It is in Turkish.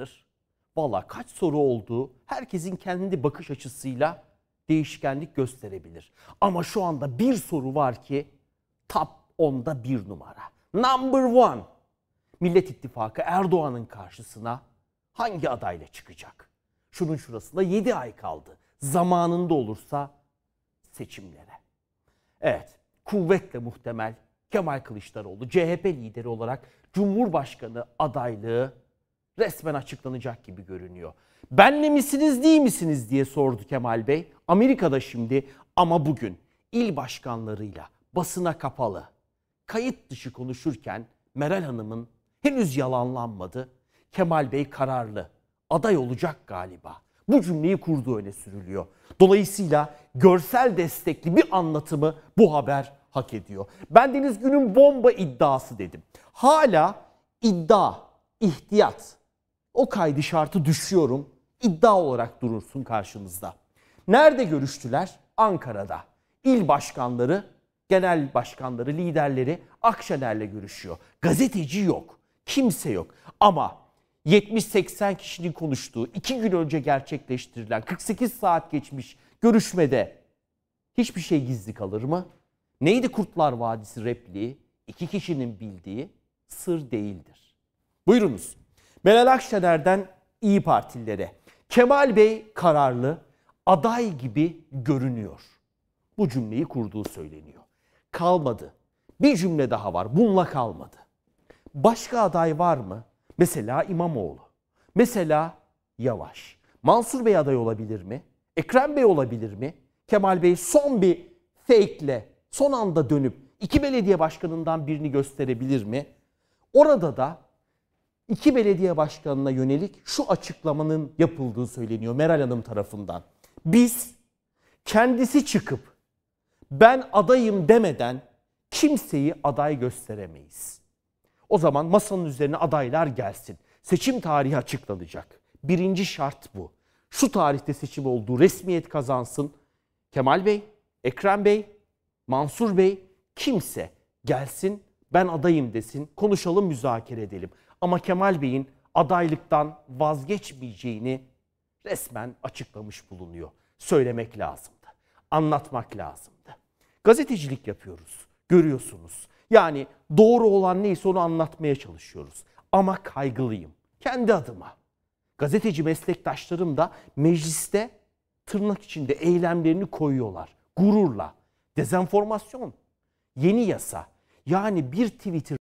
vardır. Valla kaç soru olduğu herkesin kendi bakış açısıyla değişkenlik gösterebilir. Ama şu anda bir soru var ki top 10'da bir numara. Number one. Millet İttifakı Erdoğan'ın karşısına hangi adayla çıkacak? Şunun şurasında 7 ay kaldı. Zamanında olursa seçimlere. Evet, kuvvetle muhtemel Kemal Kılıçdaroğlu CHP lideri olarak Cumhurbaşkanı adaylığı resmen açıklanacak gibi görünüyor. Benle misiniz değil misiniz diye sordu Kemal Bey. Amerika'da şimdi ama bugün il başkanlarıyla basına kapalı kayıt dışı konuşurken Meral Hanım'ın henüz yalanlanmadı. Kemal Bey kararlı. Aday olacak galiba. Bu cümleyi kurduğu öne sürülüyor. Dolayısıyla görsel destekli bir anlatımı bu haber hak ediyor. Ben Deniz Gün'ün bomba iddiası dedim. Hala iddia, ihtiyat, o kaydı şartı düşüyorum iddia olarak durursun karşımızda. Nerede görüştüler? Ankara'da. İl başkanları, genel başkanları, liderleri Akşener'le görüşüyor. Gazeteci yok. Kimse yok. Ama 70-80 kişinin konuştuğu, 2 gün önce gerçekleştirilen 48 saat geçmiş görüşmede hiçbir şey gizli kalır mı? Neydi Kurtlar Vadisi repliği? İki kişinin bildiği sır değildir. Buyurunuz. Meral Akşener'den İyi Partililere. Kemal Bey kararlı, aday gibi görünüyor. Bu cümleyi kurduğu söyleniyor. Kalmadı. Bir cümle daha var. Bununla kalmadı. Başka aday var mı? Mesela İmamoğlu. Mesela Yavaş. Mansur Bey aday olabilir mi? Ekrem Bey olabilir mi? Kemal Bey son bir fake'le son anda dönüp iki belediye başkanından birini gösterebilir mi? Orada da iki belediye başkanına yönelik şu açıklamanın yapıldığı söyleniyor Meral Hanım tarafından. Biz kendisi çıkıp ben adayım demeden kimseyi aday gösteremeyiz. O zaman masanın üzerine adaylar gelsin. Seçim tarihi açıklanacak. Birinci şart bu. Şu tarihte seçim olduğu resmiyet kazansın. Kemal Bey, Ekrem Bey, Mansur Bey kimse gelsin ben adayım desin, konuşalım, müzakere edelim. Ama Kemal Bey'in adaylıktan vazgeçmeyeceğini resmen açıklamış bulunuyor. Söylemek lazımdı, anlatmak lazımdı. Gazetecilik yapıyoruz, görüyorsunuz. Yani doğru olan neyse onu anlatmaya çalışıyoruz. Ama kaygılıyım, kendi adıma. Gazeteci meslektaşlarım da mecliste tırnak içinde eylemlerini koyuyorlar. Gururla. Dezenformasyon, yeni yasa, yani bir Twitter